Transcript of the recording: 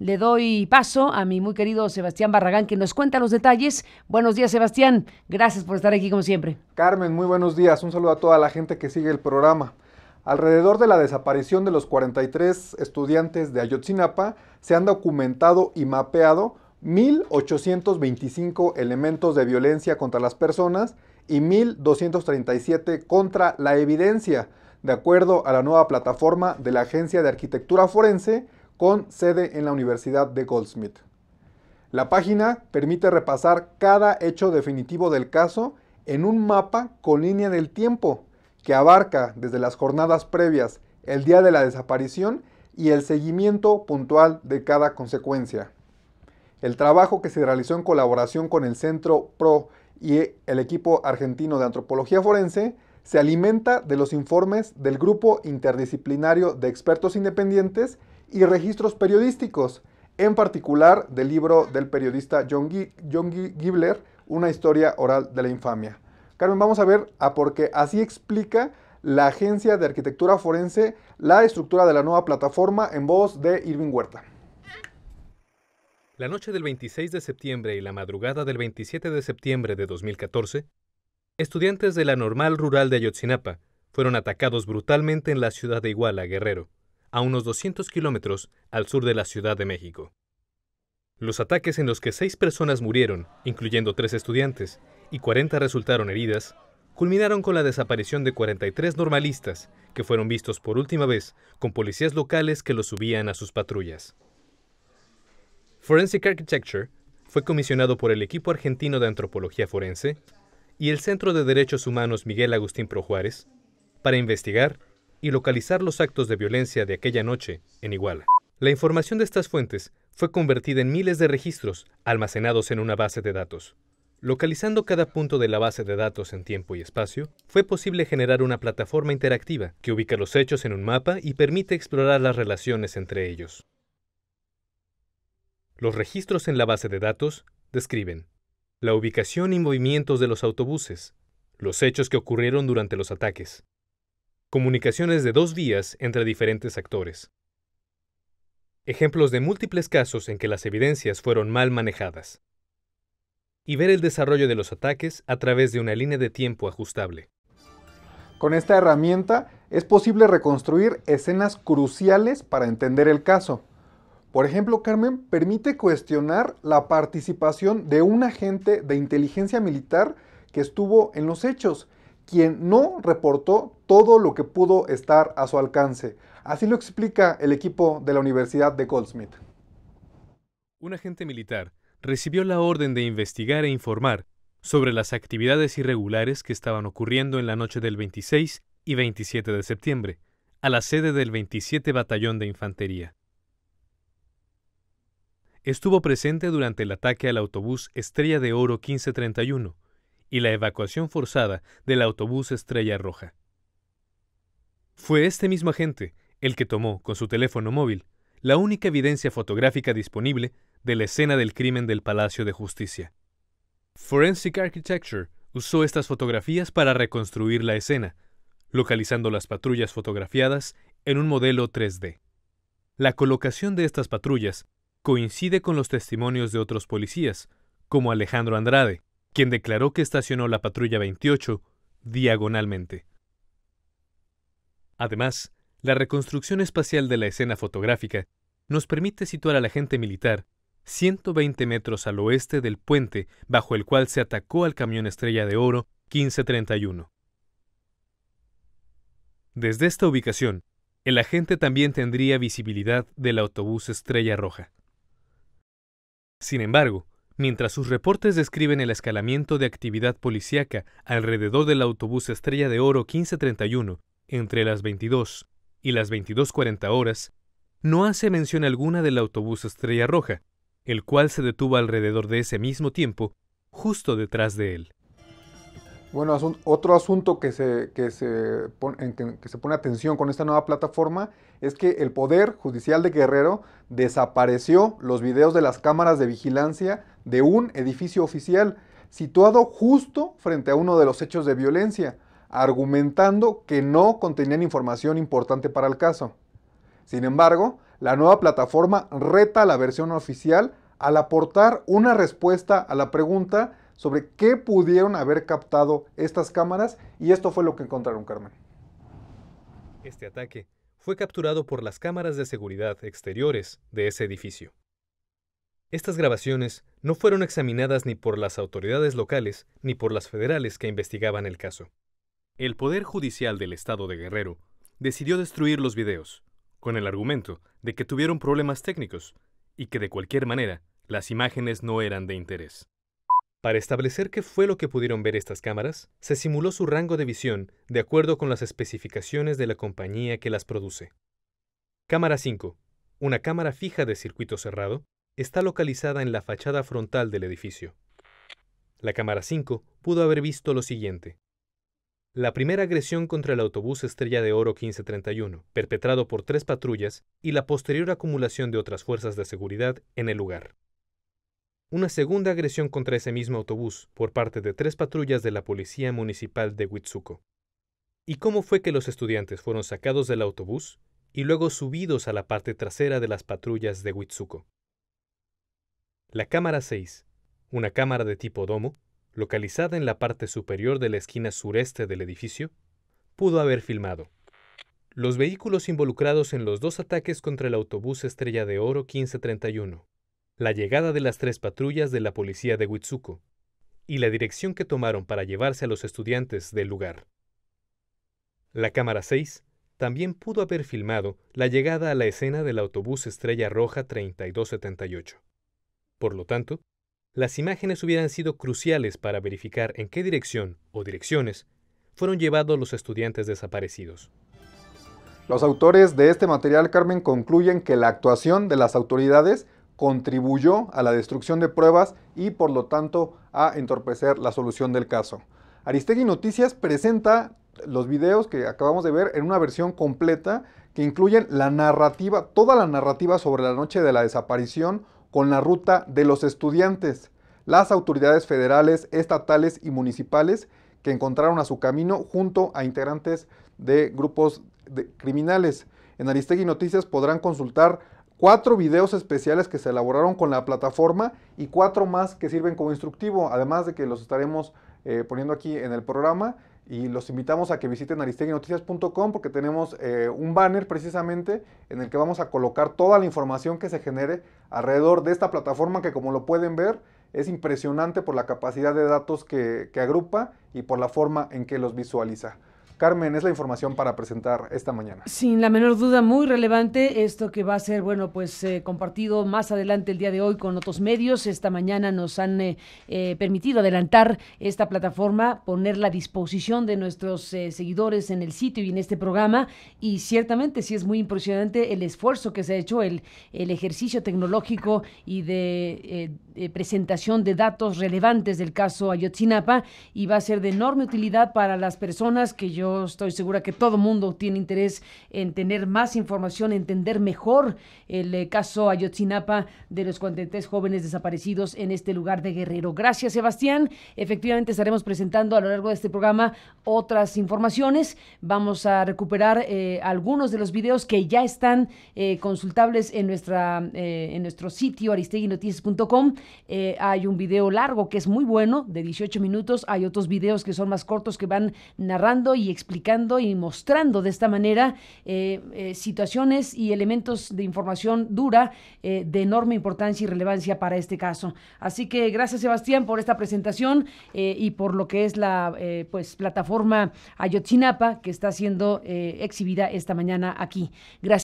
Le doy paso a mi muy querido Sebastián Barragán, que nos cuenta los detalles. Buenos días, Sebastián. Gracias por estar aquí como siempre. Carmen, muy buenos días. Un saludo a toda la gente que sigue el programa. Alrededor de la desaparición de los 43 estudiantes de Ayotzinapa, se han documentado y mapeado 1.825 elementos de violencia contra las personas y 1.237 contra la evidencia, de acuerdo a la nueva plataforma de la Agencia de Arquitectura Forense con sede en la Universidad de Goldsmith. La página permite repasar cada hecho definitivo del caso en un mapa con línea del tiempo que abarca desde las jornadas previas, el día de la desaparición y el seguimiento puntual de cada consecuencia. El trabajo que se realizó en colaboración con el Centro PRO y el equipo argentino de antropología forense se alimenta de los informes del Grupo Interdisciplinario de Expertos Independientes y registros periodísticos, en particular del libro del periodista John, Gibler, Una historia oral de la infamia. Carmen, vamos a ver a por qué así explica la Agencia de Arquitectura Forense la estructura de la nueva plataforma en voz de Irving Huerta. La noche del 26 de septiembre y la madrugada del 27 de septiembre de 2014, estudiantes de la Normal Rural de Ayotzinapa fueron atacados brutalmente en la ciudad de Iguala, Guerrero a unos 200 kilómetros al sur de la Ciudad de México. Los ataques en los que seis personas murieron, incluyendo tres estudiantes, y 40 resultaron heridas, culminaron con la desaparición de 43 normalistas que fueron vistos por última vez con policías locales que los subían a sus patrullas. Forensic Architecture fue comisionado por el equipo argentino de antropología forense y el Centro de Derechos Humanos Miguel Agustín Projuárez para investigar y localizar los actos de violencia de aquella noche en Iguala. La información de estas fuentes fue convertida en miles de registros almacenados en una base de datos. Localizando cada punto de la base de datos en tiempo y espacio, fue posible generar una plataforma interactiva que ubica los hechos en un mapa y permite explorar las relaciones entre ellos. Los registros en la base de datos describen la ubicación y movimientos de los autobuses, los hechos que ocurrieron durante los ataques, comunicaciones de dos vías entre diferentes actores. Ejemplos de múltiples casos en que las evidencias fueron mal manejadas. Y ver el desarrollo de los ataques a través de una línea de tiempo ajustable. Con esta herramienta es posible reconstruir escenas cruciales para entender el caso. Por ejemplo, Carmen, permite cuestionar la participación de un agente de inteligencia militar que estuvo en los hechos quien no reportó todo lo que pudo estar a su alcance. Así lo explica el equipo de la Universidad de Goldsmith. Un agente militar recibió la orden de investigar e informar sobre las actividades irregulares que estaban ocurriendo en la noche del 26 y 27 de septiembre, a la sede del 27 Batallón de Infantería. Estuvo presente durante el ataque al autobús Estrella de Oro 1531, y la evacuación forzada del autobús Estrella Roja. Fue este mismo agente el que tomó, con su teléfono móvil, la única evidencia fotográfica disponible de la escena del crimen del Palacio de Justicia. Forensic Architecture usó estas fotografías para reconstruir la escena, localizando las patrullas fotografiadas en un modelo 3D. La colocación de estas patrullas coincide con los testimonios de otros policías, como Alejandro Andrade, quien declaró que estacionó la patrulla 28 diagonalmente. Además, la reconstrucción espacial de la escena fotográfica nos permite situar al agente militar 120 metros al oeste del puente bajo el cual se atacó al camión Estrella de Oro 1531. Desde esta ubicación, el agente también tendría visibilidad del autobús Estrella Roja. Sin embargo, Mientras sus reportes describen el escalamiento de actividad policíaca alrededor del autobús Estrella de Oro 1531 entre las 22 y las 22.40 horas, no hace mención alguna del autobús Estrella Roja, el cual se detuvo alrededor de ese mismo tiempo, justo detrás de él. Bueno, otro asunto que se, que, se pone, que se pone atención con esta nueva plataforma es que el Poder Judicial de Guerrero desapareció los videos de las cámaras de vigilancia de un edificio oficial situado justo frente a uno de los hechos de violencia, argumentando que no contenían información importante para el caso. Sin embargo, la nueva plataforma reta la versión oficial al aportar una respuesta a la pregunta sobre qué pudieron haber captado estas cámaras y esto fue lo que encontraron, Carmen. Este ataque fue capturado por las cámaras de seguridad exteriores de ese edificio. Estas grabaciones no fueron examinadas ni por las autoridades locales ni por las federales que investigaban el caso. El Poder Judicial del Estado de Guerrero decidió destruir los videos, con el argumento de que tuvieron problemas técnicos y que de cualquier manera las imágenes no eran de interés. Para establecer qué fue lo que pudieron ver estas cámaras, se simuló su rango de visión de acuerdo con las especificaciones de la compañía que las produce. Cámara 5. Una cámara fija de circuito cerrado está localizada en la fachada frontal del edificio. La cámara 5 pudo haber visto lo siguiente. La primera agresión contra el autobús Estrella de Oro 1531, perpetrado por tres patrullas, y la posterior acumulación de otras fuerzas de seguridad en el lugar una segunda agresión contra ese mismo autobús por parte de tres patrullas de la Policía Municipal de Huitzuco. ¿Y cómo fue que los estudiantes fueron sacados del autobús y luego subidos a la parte trasera de las patrullas de Huitzuco? La cámara 6, una cámara de tipo domo, localizada en la parte superior de la esquina sureste del edificio, pudo haber filmado los vehículos involucrados en los dos ataques contra el autobús Estrella de Oro 1531, la llegada de las tres patrullas de la policía de Huitzuco y la dirección que tomaron para llevarse a los estudiantes del lugar. La cámara 6 también pudo haber filmado la llegada a la escena del autobús Estrella Roja 3278. Por lo tanto, las imágenes hubieran sido cruciales para verificar en qué dirección o direcciones fueron llevados los estudiantes desaparecidos. Los autores de este material, Carmen, concluyen que la actuación de las autoridades contribuyó a la destrucción de pruebas y por lo tanto a entorpecer la solución del caso. Aristegui Noticias presenta los videos que acabamos de ver en una versión completa que incluyen la narrativa, toda la narrativa sobre la noche de la desaparición con la ruta de los estudiantes, las autoridades federales, estatales y municipales que encontraron a su camino junto a integrantes de grupos de criminales. En Aristegui Noticias podrán consultar cuatro videos especiales que se elaboraron con la plataforma y cuatro más que sirven como instructivo, además de que los estaremos eh, poniendo aquí en el programa y los invitamos a que visiten aristeguinoticias.com porque tenemos eh, un banner precisamente en el que vamos a colocar toda la información que se genere alrededor de esta plataforma que como lo pueden ver es impresionante por la capacidad de datos que agrupa y por la forma en que los visualiza. Carmen, es la información para presentar esta mañana. Sin la menor duda, muy relevante esto que va a ser, bueno, pues eh, compartido más adelante el día de hoy con otros medios. Esta mañana nos han eh, eh, permitido adelantar esta plataforma, ponerla a disposición de nuestros seguidores en el sitio y en este programa. Y ciertamente sí es muy impresionante el esfuerzo que se ha hecho, el ejercicio tecnológico y de presentación de datos relevantes del caso Ayotzinapa y va a ser de enorme utilidad para las personas que yo estoy segura que todo mundo tiene interés en tener más información, entender mejor el eh, caso Ayotzinapa de los 43 jóvenes desaparecidos en este lugar de Guerrero. Gracias, Sebastián. Efectivamente, estaremos presentando a lo largo de este programa otras informaciones. Vamos a recuperar eh, algunos de los videos que ya están eh, consultables en, nuestra, en nuestro sitio aristeguinoticias.com eh, hay un video largo que es muy bueno, de 18 minutos, hay otros videos que son más cortos que van narrando y explicando y mostrando de esta manera eh, eh, situaciones y elementos de información dura de enorme importancia y relevancia para este caso. Así que gracias Sebastián por esta presentación y por lo que es la pues plataforma Ayotzinapa que está siendo exhibida esta mañana aquí. Gracias.